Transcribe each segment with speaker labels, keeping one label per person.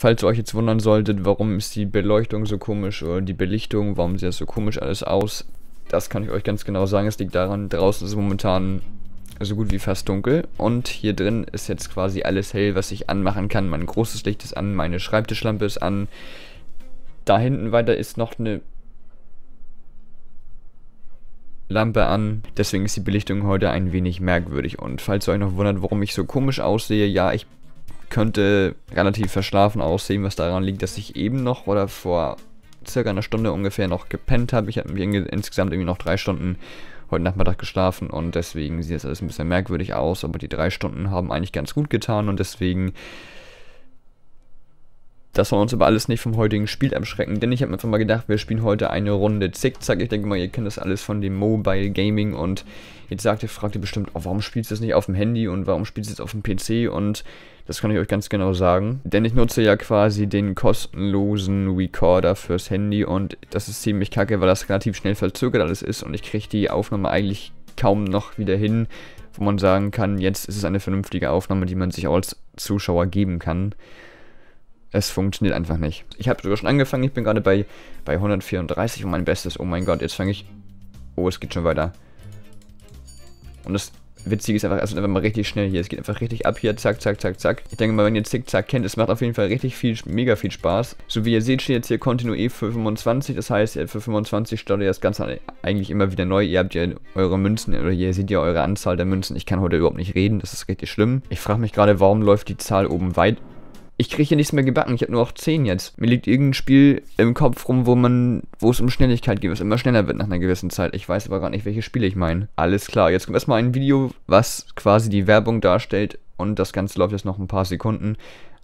Speaker 1: Falls ihr euch jetzt wundern solltet, warum ist die Beleuchtung so komisch oder die Belichtung, warum sieht das so komisch alles aus, das kann ich euch ganz genau sagen. Es liegt daran, draußen ist es momentan so gut wie fast dunkel und hier drin ist jetzt quasi alles hell, was ich anmachen kann. Mein großes Licht ist an, meine Schreibtischlampe ist an. Da hinten weiter ist noch eine Lampe an, deswegen ist die Belichtung heute ein wenig merkwürdig und falls ihr euch noch wundert, warum ich so komisch aussehe, ja, ich bin könnte relativ verschlafen aussehen, was daran liegt, dass ich eben noch oder vor circa einer Stunde ungefähr noch gepennt habe. Ich habe insgesamt irgendwie noch drei Stunden heute Nachmittag geschlafen und deswegen sieht das alles ein bisschen merkwürdig aus, aber die drei Stunden haben eigentlich ganz gut getan und deswegen dass wir uns aber alles nicht vom heutigen Spiel abschrecken, denn ich habe mir einfach mal gedacht, wir spielen heute eine Runde Zickzack. Ich denke mal, ihr kennt das alles von dem Mobile Gaming und jetzt sagt ihr, fragt ihr bestimmt, oh, warum spielst du das nicht auf dem Handy und warum spielst du das auf dem PC und das kann ich euch ganz genau sagen, denn ich nutze ja quasi den kostenlosen Recorder fürs Handy und das ist ziemlich kacke, weil das relativ schnell verzögert alles ist und ich kriege die Aufnahme eigentlich kaum noch wieder hin, wo man sagen kann, jetzt ist es eine vernünftige Aufnahme, die man sich auch als Zuschauer geben kann es funktioniert einfach nicht. Ich habe sogar schon angefangen, ich bin gerade bei, bei 134 und mein Bestes. Oh mein Gott, jetzt fange ich... Oh, es geht schon weiter. Und das Witzige ist einfach, es ist einfach mal richtig schnell hier. Es geht einfach richtig ab hier, zack, zack, zack, zack. Ich denke mal, wenn ihr Zickzack kennt, es macht auf jeden Fall richtig viel, mega viel Spaß. So wie ihr seht, steht jetzt hier Kontinué für 25. Das heißt, für 25 startet ihr das Ganze eigentlich immer wieder neu. Ihr habt ja eure Münzen, oder ihr seht ja eure Anzahl der Münzen. Ich kann heute überhaupt nicht reden, das ist richtig schlimm. Ich frage mich gerade, warum läuft die Zahl oben weit ich kriege hier nichts mehr gebacken. Ich habe nur noch 10 jetzt. Mir liegt irgendein Spiel im Kopf rum, wo man, wo es um Schnelligkeit geht, was immer schneller wird nach einer gewissen Zeit. Ich weiß aber gar nicht, welche Spiele ich meine. Alles klar, jetzt kommt erstmal ein Video, was quasi die Werbung darstellt und das Ganze läuft jetzt noch ein paar Sekunden.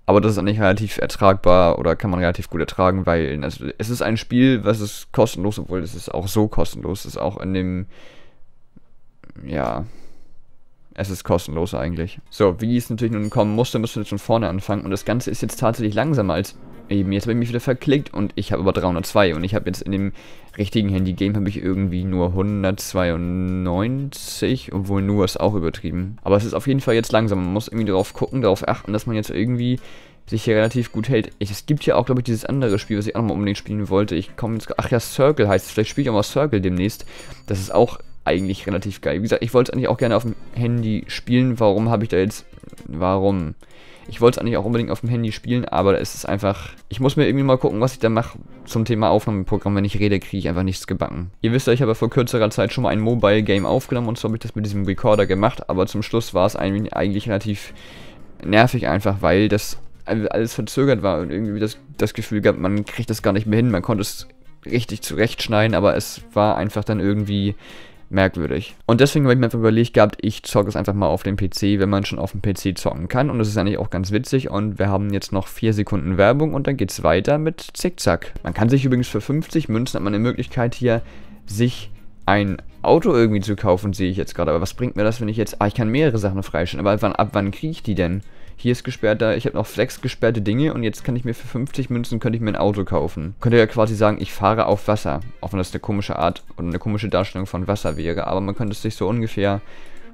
Speaker 1: Aber das ist eigentlich relativ ertragbar oder kann man relativ gut ertragen, weil also es ist ein Spiel, was ist kostenlos, obwohl es ist auch so kostenlos, es ist auch in dem, ja, es ist kostenlos eigentlich. So, wie es natürlich nun kommen musste, müssen wir jetzt von vorne anfangen. Und das Ganze ist jetzt tatsächlich langsamer als eben. Jetzt habe ich mich wieder verklickt und ich habe aber 302. Und ich habe jetzt in dem richtigen Handy-Game habe ich irgendwie nur 192. Obwohl nur ist auch übertrieben. Aber es ist auf jeden Fall jetzt langsamer. Man muss irgendwie darauf gucken, darauf achten, dass man jetzt irgendwie sich hier relativ gut hält. Ich, es gibt ja auch, glaube ich, dieses andere Spiel, was ich auch nochmal unbedingt spielen wollte. Ich komme jetzt... Ach ja, Circle heißt es. Vielleicht spiele ich auch mal Circle demnächst. Das ist auch eigentlich relativ geil. Wie gesagt, ich wollte es eigentlich auch gerne auf dem Handy spielen. Warum habe ich da jetzt... Warum? Ich wollte es eigentlich auch unbedingt auf dem Handy spielen, aber es ist einfach... Ich muss mir irgendwie mal gucken, was ich da mache zum Thema Aufnahmeprogramm. Wenn ich rede, kriege ich einfach nichts gebacken. Ihr wisst ja, ich habe vor kürzerer Zeit schon mal ein Mobile-Game aufgenommen und so habe ich das mit diesem Recorder gemacht. Aber zum Schluss war es eigentlich relativ nervig einfach, weil das alles verzögert war und irgendwie das, das Gefühl gab, man kriegt das gar nicht mehr hin. Man konnte es richtig zurechtschneiden, aber es war einfach dann irgendwie merkwürdig. Und deswegen habe ich mir einfach überlegt gehabt, ich zocke es einfach mal auf dem PC, wenn man schon auf dem PC zocken kann. Und das ist eigentlich auch ganz witzig. Und wir haben jetzt noch 4 Sekunden Werbung und dann geht es weiter mit Zickzack. Man kann sich übrigens für 50 Münzen hat man eine Möglichkeit hier, sich ein Auto irgendwie zu kaufen, sehe ich jetzt gerade. Aber was bringt mir das, wenn ich jetzt... Ah, ich kann mehrere Sachen freischalten. Aber wann, ab wann kriege ich die denn? hier ist gesperrter, ich habe noch Flex gesperrte Dinge und jetzt kann ich mir für 50 Münzen, könnte ich mir ein Auto kaufen. Könnte ja quasi sagen, ich fahre auf Wasser, auch wenn das eine komische Art oder eine komische Darstellung von Wasser wäre, aber man könnte es sich so ungefähr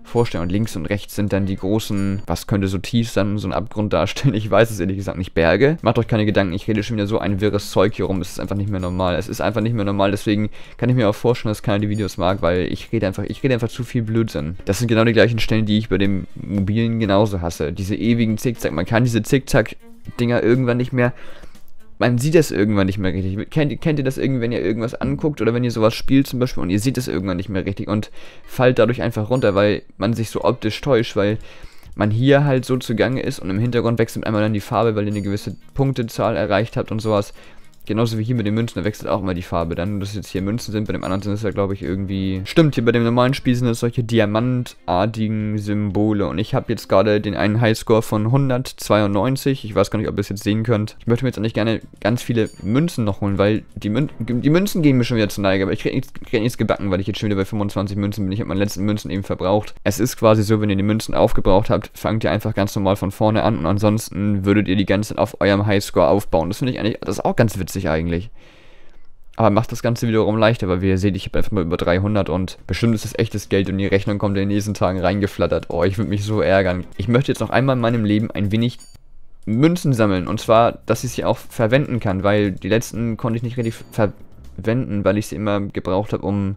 Speaker 1: vorstellen. Und links und rechts sind dann die großen, was könnte so tief sein, so ein Abgrund darstellen. Ich weiß es ehrlich gesagt nicht, Berge. Macht euch keine Gedanken, ich rede schon wieder so ein wirres Zeug hier rum. Es ist einfach nicht mehr normal. Es ist einfach nicht mehr normal, deswegen kann ich mir auch vorstellen, dass keiner die Videos mag, weil ich rede einfach, ich rede einfach zu viel Blödsinn. Das sind genau die gleichen Stellen, die ich bei dem mobilen genauso hasse. Diese ewigen Zickzack. Man kann diese Zickzack-Dinger irgendwann nicht mehr man sieht das irgendwann nicht mehr richtig. Kennt, kennt ihr das irgendwie, wenn ihr irgendwas anguckt oder wenn ihr sowas spielt zum Beispiel und ihr seht das irgendwann nicht mehr richtig und fallt dadurch einfach runter, weil man sich so optisch täuscht, weil man hier halt so zugange ist und im Hintergrund wechselt einmal dann die Farbe, weil ihr eine gewisse Punktezahl erreicht habt und sowas. Genauso wie hier mit den Münzen, da wechselt auch immer die Farbe. Dann, dass jetzt hier Münzen sind, bei dem anderen sind es ja, glaube ich, irgendwie... Stimmt, hier bei dem normalen Spiel sind es solche diamantartigen Symbole. Und ich habe jetzt gerade den einen Highscore von 192. Ich weiß gar nicht, ob ihr es jetzt sehen könnt. Ich möchte mir jetzt eigentlich gerne ganz viele Münzen noch holen, weil die, Mün die Münzen gehen mir schon wieder zur Neige. Aber ich kriege nichts, krieg nichts gebacken, weil ich jetzt schon wieder bei 25 Münzen bin. Ich habe meine letzten Münzen eben verbraucht. Es ist quasi so, wenn ihr die Münzen aufgebraucht habt, fangt ihr einfach ganz normal von vorne an. Und ansonsten würdet ihr die ganzen auf eurem Highscore aufbauen. Das finde ich eigentlich, das ist auch ganz witzig witzig eigentlich. Aber macht das Ganze wiederum leichter, weil wie ihr seht, ich habe einfach mal über 300 und bestimmt ist das echtes Geld und die Rechnung kommt in den nächsten Tagen reingeflattert. Oh, ich würde mich so ärgern. Ich möchte jetzt noch einmal in meinem Leben ein wenig Münzen sammeln und zwar, dass ich sie auch verwenden kann, weil die letzten konnte ich nicht richtig verwenden, weil ich sie immer gebraucht habe, um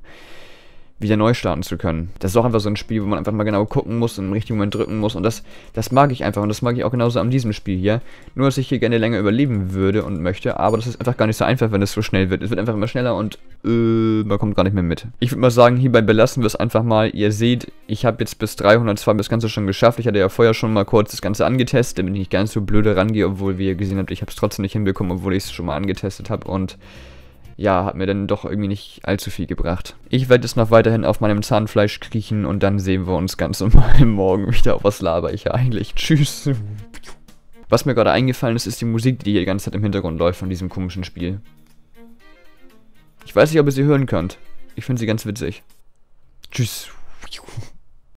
Speaker 1: wieder neu starten zu können. Das ist auch einfach so ein Spiel, wo man einfach mal genau gucken muss und im richtigen Moment drücken muss. Und das, das mag ich einfach. Und das mag ich auch genauso an diesem Spiel hier. Nur, dass ich hier gerne länger überleben würde und möchte. Aber das ist einfach gar nicht so einfach, wenn es so schnell wird. Es wird einfach immer schneller und äh, man kommt gar nicht mehr mit. Ich würde mal sagen, hierbei belassen wir es einfach mal. Ihr seht, ich habe jetzt bis 302 das Ganze schon geschafft. Ich hatte ja vorher schon mal kurz das Ganze angetestet, damit ich nicht ganz so blöde rangehe, obwohl, wie ihr gesehen habt, ich habe es trotzdem nicht hinbekommen, obwohl ich es schon mal angetestet habe. Und ja, hat mir dann doch irgendwie nicht allzu viel gebracht. Ich werde jetzt noch weiterhin auf meinem Zahnfleisch kriechen und dann sehen wir uns ganz normal morgen wieder. Was laber ich ja eigentlich? Tschüss. Was mir gerade eingefallen ist, ist die Musik, die hier die ganze Zeit im Hintergrund läuft von diesem komischen Spiel. Ich weiß nicht, ob ihr sie hören könnt. Ich finde sie ganz witzig. Tschüss.